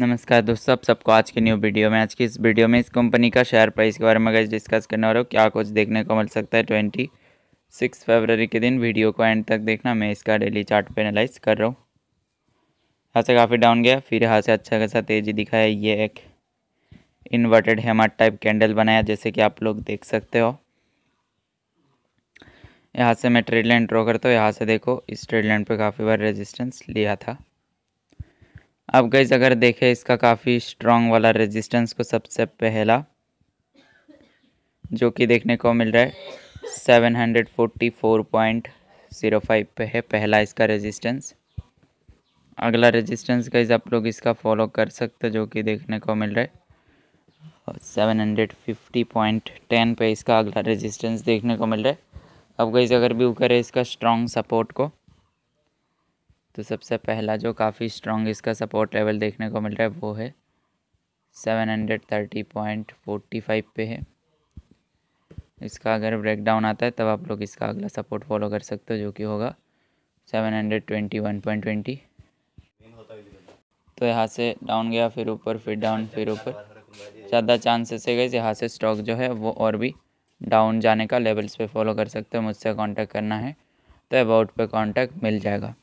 नमस्कार दोस्तों आप सबको आज के न्यू वीडियो में आज की इस वीडियो में इस कंपनी का शेयर प्राइस के बारे में गैस डिस्कस करने वाला क्या कुछ देखने को मिल सकता है ट्वेंटी सिक्स फरवरी के दिन वीडियो को एंड तक देखना मैं इसका डेली चार्ट एनालाइज कर रहा हूँ यहाँ से काफ़ी डाउन गया फिर यहाँ से अच्छा खासा तेज़ी दिखाया ये एक इन्वर्टेड हेमा टाइप कैंडल बनाया जैसे कि आप लोग देख सकते हो यहाँ से मैं ट्रेड लाइन ड्रॉ करता हूँ यहाँ से देखो इस ट्रेड लाइन पर काफ़ी बार रेजिस्टेंस लिया था अब गैस अगर देखें इसका काफ़ी स्ट्रांग वाला रेजिस्टेंस को सबसे पहला जो कि देखने को मिल रहा है seven hundred forty four point zero five पे है पहला इसका रेजिस्टेंस अगला रेजिस्टेंस गैस आप लोग इसका फॉलो कर सकते जो कि देखने को मिल रहा है seven hundred fifty point ten पे इसका अगला रेजिस्टेंस देखने को मिल रहा है अब गई अगर व्यू करें इसका स्ट्रॉन्ग सपोर्ट को तो सबसे पहला जो काफ़ी स्ट्रॉन्ग इसका सपोर्ट लेवल देखने को मिल रहा है वो है seven hundred thirty point forty five पे है इसका अगर ब्रेकडाउन आता है तब आप लोग इसका अगला सपोर्ट फॉलो कर सकते हो जो कि होगा seven hundred twenty one point twenty तो यहाँ से डाउन गया फिर ऊपर फिर डाउन फिर ऊपर ज़्यादा चांसेस है गए यहाँ से स्टॉक जो है वो और भी डाउन जाने का लेवल्स पे फॉलो कर सकते हो मुझसे कांटेक्ट करना है तो अबाउट पे कांटेक्ट मिल जाएगा